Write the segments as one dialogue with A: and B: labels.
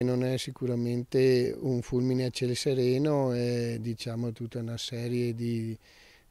A: Non è sicuramente un fulmine a ciel sereno, è diciamo, tutta una serie di,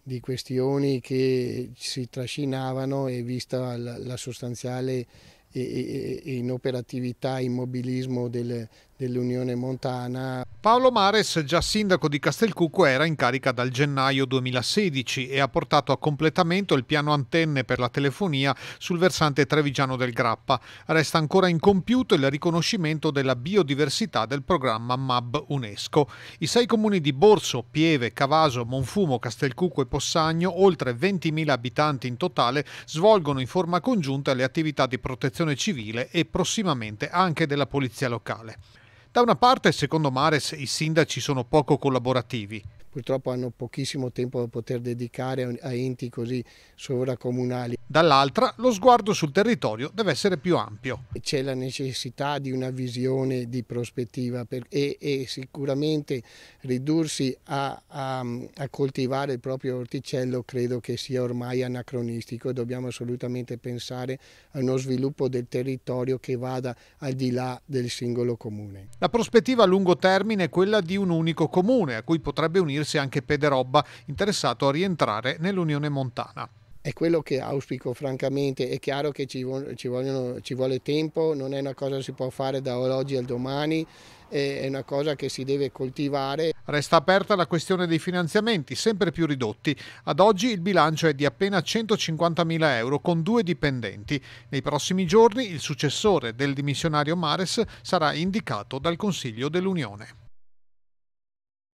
A: di, questioni che si trascinavano e vista la, la sostanziale e, e, e inoperatività, immobilismo del, dell'Unione Montana.
B: Paolo Mares, già sindaco di Castelcucco, era in carica dal gennaio 2016 e ha portato a completamento il piano antenne per la telefonia sul versante trevigiano del Grappa. Resta ancora incompiuto il riconoscimento della biodiversità del programma MAB UNESCO. I sei comuni di Borso, Pieve, Cavaso, Monfumo, Castelcucco e Possagno, oltre 20.000 abitanti in totale, svolgono in forma congiunta le attività di protezione civile e prossimamente anche della polizia
A: locale. Da una
B: parte, secondo Mares, i sindaci sono poco collaborativi,
A: purtroppo hanno pochissimo tempo da poter dedicare a enti così sovracomunali. Dall'altra lo sguardo sul territorio deve essere più ampio. C'è la necessità di una visione di prospettiva per, e, e, sicuramente ridursi a, a, a coltivare il proprio orticello credo che sia ormai anacronistico e dobbiamo assolutamente pensare a uno sviluppo del territorio che vada al di là del singolo comune.
B: La prospettiva a lungo termine è quella di un unico comune a cui potrebbe unirsi vedersi anche Pederobba interessato a rientrare nell'Unione Montana.
A: È quello che auspico francamente, è chiaro che ci, ci, vogliono, ci vuole tempo, non è una cosa che si può fare da oggi al domani, è una cosa che si deve coltivare.
B: Resta aperta la questione dei finanziamenti, sempre più ridotti. Ad oggi il bilancio è di appena 150.000 euro con due dipendenti. Nei prossimi giorni il successore del dimissionario Mares sarà indicato dal Consiglio dell'Unione.